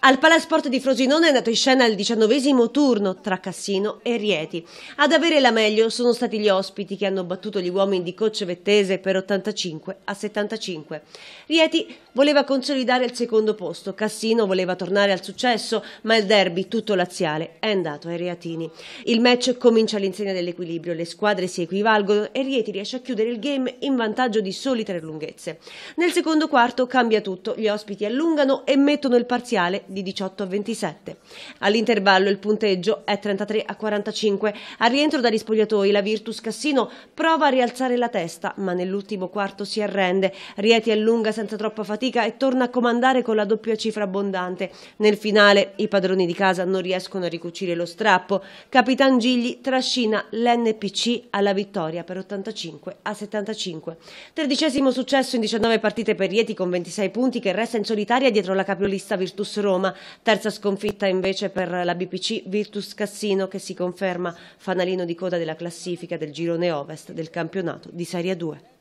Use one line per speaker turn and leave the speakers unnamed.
Al Palasport di Frosinone è andato in scena il diciannovesimo turno tra Cassino e Rieti. Ad avere la meglio sono stati gli ospiti che hanno battuto gli uomini di Coce Vettese per 85 a 75. Rieti voleva consolidare il secondo posto, Cassino voleva tornare al successo, ma il derby tutto laziale è andato ai Riatini. Il match comincia all'insegna dell'equilibrio, le squadre si equivalgono e Rieti riesce a chiudere il game in vantaggio di soli tre lunghezze. Nel secondo quarto cambia tutto, gli ospiti allungano e mettono il parziale di 18 a 27. All'intervallo il punteggio è 33 a 45. Al rientro dagli spogliatoi la Virtus Cassino prova a rialzare la testa, ma nell'ultimo quarto si arrende. Rieti allunga senza troppa fatica e torna a comandare con la doppia cifra abbondante. Nel finale i padroni di casa non riescono a ricucire lo strappo. Capitan Gigli trascina l'NPC alla vittoria per 85 a 75. Tredicesimo successo in 19 partite per Rieti con 26 punti che resta in solitaria dietro la capolista Virtus Roma. Roma. Terza sconfitta invece per la BPC Virtus Cassino che si conferma fanalino di coda della classifica del girone ovest del campionato di Serie 2.